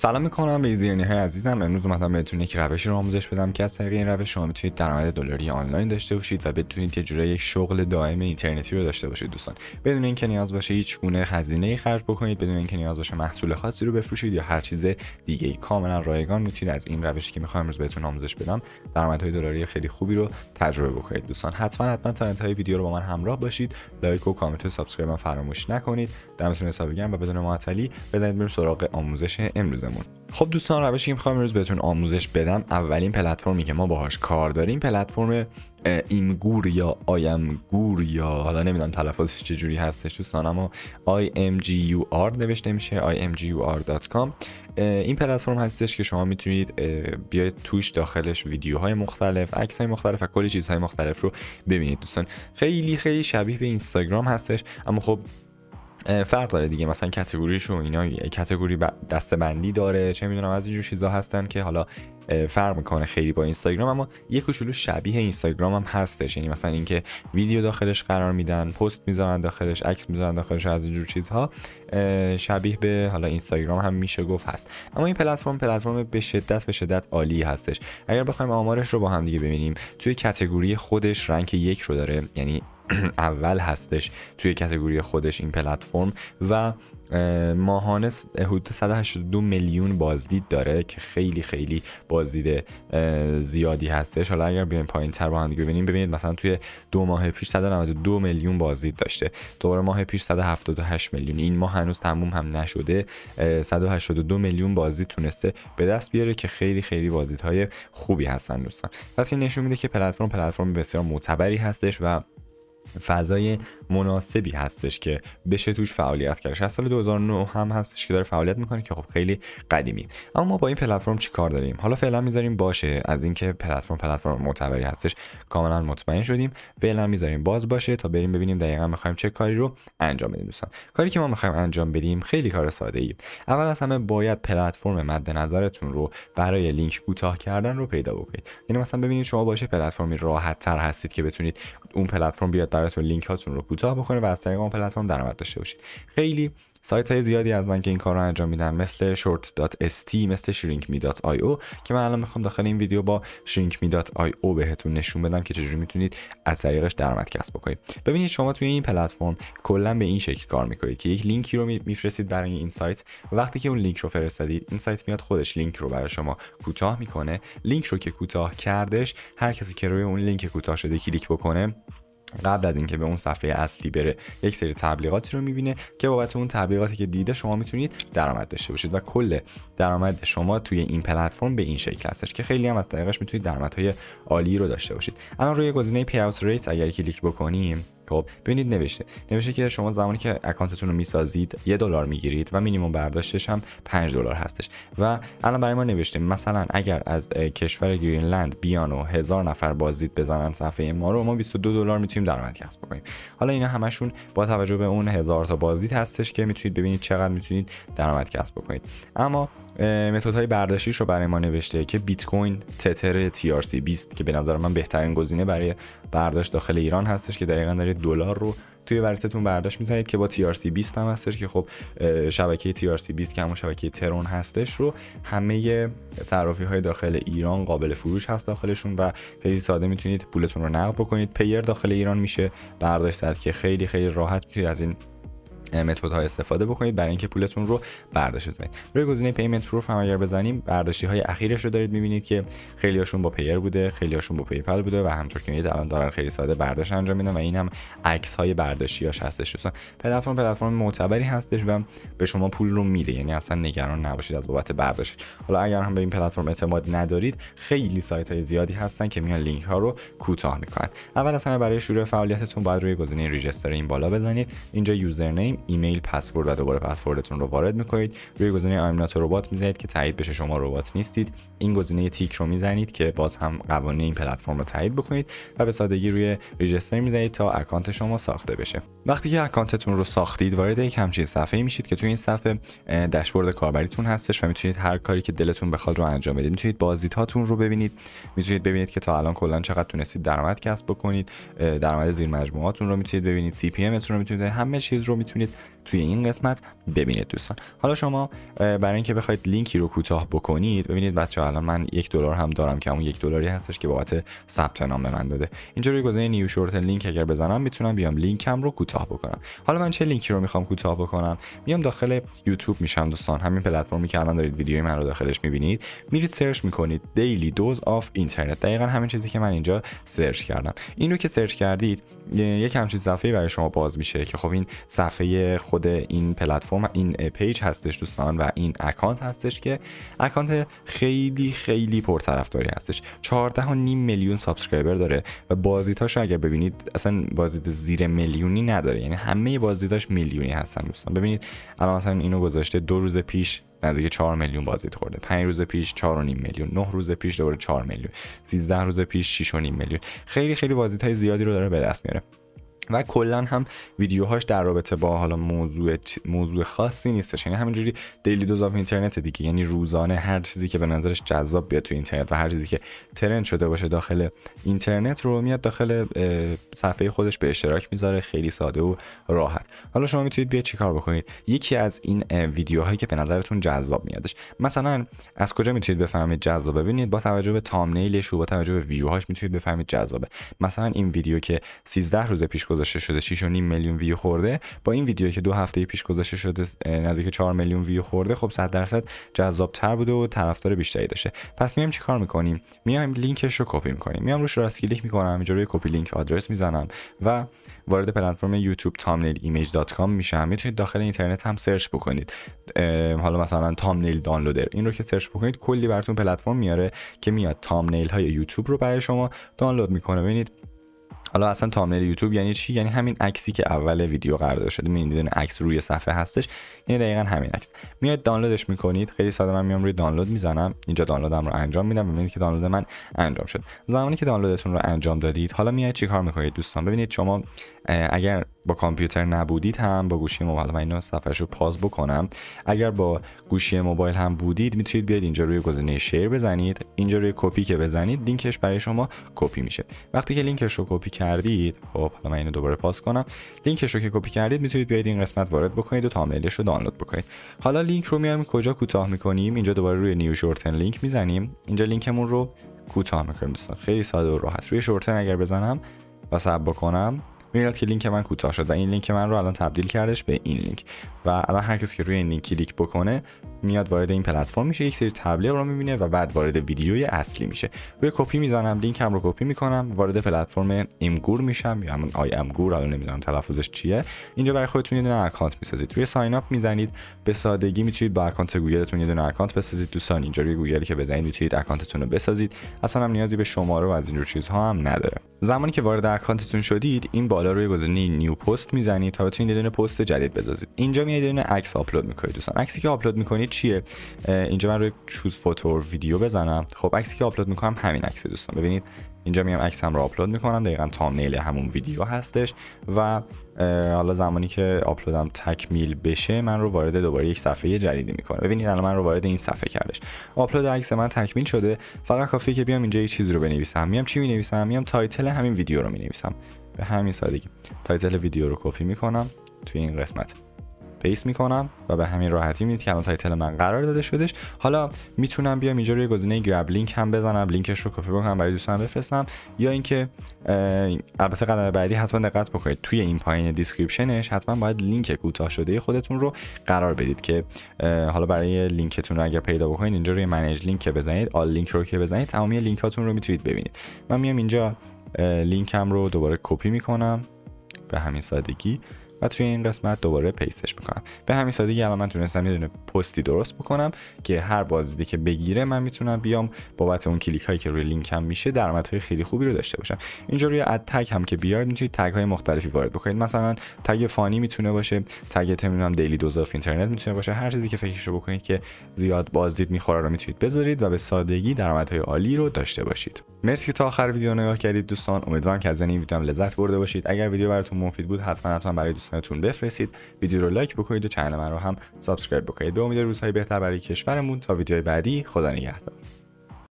سلام میکنم به ایزیرنی های عزیزم امروز اومدم بهتون یک روش رو آموزش بدم که از طریق این روش شما میتونید درآمد دلاری آنلاین داشته باشید و بتونید یه جوری شغل دائم اینترنتی رو داشته باشید دوستان بدون اینکه نیاز باشه هیچ گونه هزینه ای خرج بکنید بدون اینکه نیاز باشه محصول خاصی رو بفروشید یا هر چیز دیگه ای کاملا رایگان میتونید از این روشی که میخوام امروز بهتون آموزش بدم های دلاری خیلی خوبی رو تجربه بکنید دوستان حتما حتما تا انتهای ویدیو رو با من همراه باشید لایک و کامنت و سابسکرایب فراموش نکنید دمتون حسابی و بدون معطلی بزنید بریم سراغ آموزش امروز خب دوستان روشی که میخوام امروز بهتون آموزش بدم اولین پلتفرمی که ما باهاش کار داریم پلتفرم ایمگور یا آیمگور یا حالا نمیدونم تلفظش چجوری هستش دوستان اما imgur نوشته میشه imgur.com این پلتفرم هستش که شما میتونید بیاید توش داخلش ویدیوهای مختلف عکس های مختلف و کلی چیزهای مختلف رو ببینید دوستان خیلی خیلی شبیه به اینستاگرام هستش اما خب فرق داره دیگه مثلا کتگوریش و اینا کتگوری دستبندی داره چه میدونم از اینجور چیزا هستن که حالا فرق میکنه خیلی با اینستاگرام اما یه کوچولو شبیه اینستاگرام هم هستش یعنی مثلا اینکه ویدیو داخلش قرار میدن پست میذارن داخلش عکس میذارن داخلش از اینجور چیزها شبیه به حالا اینستاگرام هم میشه گفت هست اما این پلتفرم پلتفرم به شدت به شدت عالی هستش اگر بخوایم آمارش رو با هم دیگه ببینیم توی کتگوری خودش رنگ یک رو داره یعنی اول هستش توی کتگوری خودش این پلتفرم و ماهانه حدود 182 میلیون بازدید داره که خیلی خیلی بازدید زیادی هستش حالا اگر بیایم پایین تر با هم ببینیم ببینید مثلا توی دو ماه پیش 192 میلیون بازدید داشته دوباره ماه پیش 178 میلیون این ماه هنوز تموم هم نشده 182 میلیون بازدید تونسته به دست بیاره که خیلی خیلی بازدیدهای خوبی هستن دوستان پس این نشون میده که پلتفرم پلتفرم بسیار معتبری هستش و فضای مناسبی هستش که بشه توش فعالیت کرد از سال 2009 هم هستش که داره فعالیت میکنه که خب خیلی قدیمی اما ما با این پلتفرم چیکار داریم حالا فعلا میذاریم باشه از اینکه پلتفرم پلتفرم معتبری هستش کاملا مطمئن شدیم فعلا میذاریم باز باشه تا بریم ببینیم دقیقا میخوایم چه کاری رو انجام بدیم دوستان کاری که ما میخوایم انجام بدیم خیلی کار ساده ای اول از همه باید پلتفرم مد نظرتون رو برای لینک کوتاه کردن رو پیدا بکنید یعنی مثلا ببینید شما باشه پلتفرمی راحت تر هستید که بتونید اون پلتفرم بیاد رو لینک هاتون رو کوتاه بکنه و از طریق اون پلتفرم درآمد داشته باشید خیلی سایت های زیادی من که این کار رو انجام میدن مثل short.st مثل shrinkme.io که من الان میخوام داخل این ویدیو با shrinkme.io بهتون نشون بدم که چجوری میتونید از طریقش درآمد کسب بکنید ببینید شما توی این پلتفرم کلا به این شکل کار میکنید که یک لینکی رو میفرستید برای این سایت وقتی که اون لینک رو فرستادید این سایت میاد خودش لینک رو برای شما کوتاه میکنه لینک رو که کوتاه کردش هر کسی که روی اون لینک کوتاه شده کلیک بکنه قبل از اینکه به اون صفحه اصلی بره یک سری تبلیغاتی رو میبینه که بابت اون تبلیغاتی که دیده شما میتونید درآمد داشته باشید و کل درآمد شما توی این پلتفرم به این شکل هستش که خیلی هم از طریقش میتونید درآمدهای عالی رو داشته باشید الان روی گزینه پی اوت ریت اگر کلیک بکنیم خب ببینید نوشته نوشته که شما زمانی که اکانتتون رو میسازید یه دلار میگیرید و مینیمم برداشتش هم 5 دلار هستش و الان برای ما نوشته مثلا اگر از کشور گرینلند بیان و هزار نفر بازدید بزنن صفحه ما رو ما 22 دلار میتونیم درآمد کسب بکنیم حالا اینا همشون با توجه به اون هزار تا بازدید هستش که میتونید ببینید چقدر میتونید درآمد کسب بکنید اما های برداشتیش رو برای ما نوشته که بیت کوین تتر TRC 20 که به نظر من بهترین گزینه برای برداشت داخل ایران هستش که دقیقا دارید دلار رو توی ورتتون برداشت میزنید که با TRC 20 هم هستش که خب شبکه TRC 20 که همون شبکه ترون هستش رو همه صرافی های داخل ایران قابل فروش هست داخلشون و خیلی ساده میتونید پولتون رو نقد بکنید پیر داخل ایران میشه برداشت زد که خیلی خیلی راحت توی از این متد ها استفاده بکنید برای اینکه پولتون رو برداشت بزنید روی گزینه پیمنت پروف هم اگر بزنیم برداشتی های اخیرش رو دارید میبینید که خیلیاشون با پیر بوده خیلیاشون با پیپل بوده و همطور که میدید الان دارن خیلی ساده برداشت انجام میدن و این هم عکس های برداشتیاش هستش دوستان پلتفرم پلتفرم معتبری هستش و به شما پول رو میده یعنی اصلا نگران نباشید از بابت برداشت حالا اگر هم به این پلتفرم اعتماد ندارید خیلی سایت های زیادی هستن که میان لینک ها رو کوتاه میکنن اول از همه برای شروع فعالیتتون باید روی گزینه ریجستر این بالا بزنید اینجا یوزرنیم ایمیل پسورد و دوباره پسوردتون رو وارد میکنید روی گزینه آیمنات ربات میزنید که تایید بشه شما ربات نیستید این گزینه تیک رو میزنید که باز هم قوانین این پلتفرم رو تایید بکنید و به سادگی روی رجستر میزنید تا اکانت شما ساخته بشه وقتی که اکانتتون رو ساختید وارد یک همچین صفحه میشید که توی این صفحه داشبورد کاربریتون هستش و میتونید هر کاری که دلتون بخواد رو انجام بدید میتونید بازدید هاتون رو ببینید میتونید ببینید که تا الان کلا چقدر تونستید درآمد کسب بکنید درآمد زیر مجموعاتون رو میتونید ببینید سی پی رو میتونید همه چیز رو میتونید توی این قسمت ببینید دوستان حالا شما برای اینکه بخواید لینکی رو کوتاه بکنید ببینید بچه الان من یک دلار هم دارم که اون یک دلاری هستش که بابت ثبت نام به من داده اینجا روی گزینه نیو شورت لینک اگر بزنم میتونم بیام لینکم رو کوتاه بکنم حالا من چه لینکی رو میخوام کوتاه بکنم میام داخل یوتیوب میشم دوستان همین پلتفرمی که الان دارید ویدیوی من رو داخلش میبینید میرید سرچ میکنید دیلی دوز آف اینترنت دقیقا همین چیزی که من اینجا سرچ کردم اینو که سرچ کردید یک همچین صفحه برای شما باز میشه که خب این صفحه خود این پلتفرم این پیج هستش دوستان و این اکانت هستش که اکانت خیلی خیلی پرطرفداری هستش 14 و نیم میلیون سابسکرایبر داره و بازدیدهاش اگر ببینید اصلا بازدید زیر میلیونی نداره یعنی همه بازدیداش میلیونی هستن دوستان ببینید الان مثلا اینو گذاشته دو روز پیش نزدیک 4 میلیون بازدید خورده 5 روز پیش 4 و 4.5 میلیون 9 روز پیش دوباره 4 میلیون 13 روز پیش 6 و 6.5 میلیون خیلی خیلی بازدیدهای زیادی رو داره به دست میاره و کلا هم ویدیوهاش در رابطه با حالا موضوع موضوع خاصی نیستش یعنی همینجوری دیلی دوز اف اینترنت دیگه یعنی روزانه هر چیزی که به نظرش جذاب بیاد تو اینترنت و هر چیزی که ترند شده باشه داخل اینترنت رو میاد داخل صفحه خودش به اشتراک میذاره خیلی ساده و راحت حالا شما میتونید بیا چیکار بکنید یکی از این ویدیوهایی که به نظرتون جذاب میادش مثلا از کجا میتونید بفهمید جذاب ببینید با توجه به تامنیلش و با توجه به ویوهاش میتونید بفهمید جذابه مثلا این ویدیو که 13 روز پیش گذاشته شده 6.5 میلیون ویو خورده با این ویدیو که دو هفته پیش گذاشته شده نزدیک 4 میلیون ویو خورده خب 100 درصد تر بوده و طرفدار بیشتری داشته پس میایم چیکار میکنیم میایم لینکش رو کپی میکنیم میام روش راست کلیک میکنم اینجا روی کپی لینک آدرس میزنم و وارد پلتفرم یوتیوب تامنیل ایمیج دات کام میشم میتونید داخل اینترنت هم سرچ بکنید حالا مثلا تامنیل دانلودر این رو که سرچ بکنید کلی براتون پلتفرم میاره که میاد تامنیل های یوتیوب رو برای شما دانلود میکنه ببینید حالا اصلا تامنیل یوتیوب یعنی چی یعنی همین عکسی که اول ویدیو قرار شده این عکس روی صفحه هستش یعنی دقیقا همین عکس میاد دانلودش میکنید خیلی ساده من میام روی دانلود میزنم اینجا دانلودم رو انجام میدم ببینید که دانلود من انجام شد زمانی که دانلودتون رو انجام دادید حالا میاد چیکار میکنید دوستان ببینید شما اگر با کامپیوتر نبودید هم با گوشی موبایل من اینو صفحهشو پاس بکنم اگر با گوشی موبایل هم بودید میتونید بیاید اینجا روی گزینه شیر بزنید اینجا روی کپی که بزنید لینکش برای شما کپی میشه وقتی که لینکش رو کپی کردید خب حالا من اینو دوباره پاس کنم لینکش رو که کپی کردید میتونید بیاید این قسمت وارد بکنید و تاملش رو دانلود بکنید حالا لینک رو میایم کجا کوتاه میکنیم اینجا دوباره روی نیو شورتن لینک میزنیم اینجا لینکمون رو کوتاه میکنیم دوستان خیلی ساده و راحت روی شورتن اگر بزنم و سب بکنم میاد که لینک من کوتاه شد و این لینک من رو الان تبدیل کردش به این لینک و الان هر کسی که روی این لینک کلیک بکنه میاد وارد این پلتفرم میشه یک سری تبلیغ رو میبینه و بعد وارد ویدیوی اصلی میشه روی کپی میزنم لینک هم رو کپی میکنم وارد پلتفرم امگور میشم یا همون آی گور الان نمیدونم تلفظش چیه اینجا برای خودتون یه دونه اکانت میسازید روی ساین اپ میزنید به سادگی میتونید با اکانت گوگلتون یه دونه اکانت بسازید دوستان اینجا روی گوگلی که بزنید میتونید اکانتتون رو بسازید اصلا هم نیازی به شماره و از اینجور چیزها هم نداره زمانی که وارد اکانتتون شدید این با بالا روی گزینه نیو پست میزنید تا بتونید یه پست جدید بسازید اینجا میاد یه عکس آپلود میکنید دوستان عکسی که آپلود میکنید چیه اینجا من روی چوز فوتو ویدیو بزنم خب عکسی که آپلود میکنم همین عکس دوستان ببینید اینجا میام عکسم رو آپلود میکنم دقیقا تامنیل همون ویدیو هستش و حالا زمانی که آپلودم تکمیل بشه من رو وارد دوباره یک صفحه جدیدی میکنه ببینید الان من رو وارد این صفحه کردش آپلود عکس من تکمیل شده فقط کافیه که بیام اینجا یه چیزی رو بنویسم میام چی مینویسم میام تایتل همین ویدیو رو مینویسم به همین سادگی تایتل ویدیو رو کپی میکنم توی این قسمت پیس میکنم و به همین راحتی میبینید که الان تایتل من قرار داده شدش حالا میتونم بیام اینجا روی گزینه گرب لینک هم بزنم لینکش رو کپی بکنم برای دوستان بفرستم یا اینکه البته قدم بعدی حتما دقت بکنید توی این پایین دیسکریپشنش حتما باید لینک کوتاه شده خودتون رو قرار بدید که حالا برای لینکتون رو اگر پیدا بکنید اینجا روی منیج لینک بزنید آل لینک رو که بزنید تمامی لینک هاتون رو میتونید ببینید من میام اینجا لینکم رو دوباره کپی میکنم به همین سادگی و توی این قسمت دوباره پیستش میکنم به همین سادگی الان من تونستم یه دونه پستی درست بکنم که هر بازدیدی که بگیره من میتونم بیام بابت اون کلیک هایی که روی لینک هم میشه درآمدهای خیلی خوبی رو داشته باشم اینجا روی اد تگ هم که بیاید میتونید تگ های مختلفی وارد بکنید مثلا تگ فانی میتونه باشه تگ تمینام دیلی دوز اف اینترنت میتونه باشه هر چیزی که فکرش بکنید که زیاد بازدید میخوره رو میتونید بذارید و به سادگی درآمدهای عالی رو داشته باشید مرسی که تا آخر ویدیو نگاه کردید دوستان امیدوارم که از این ویدیو هم لذت برده باشید اگر ویدیو براتون مفید بود حتما حتما برای دوستان دوستانتون بفرستید ویدیو رو لایک بکنید و چنل من رو هم سابسکرایب بکنید به امید روزهای بهتر برای کشورمون تا ویدیوهای بعدی خدا نگهدار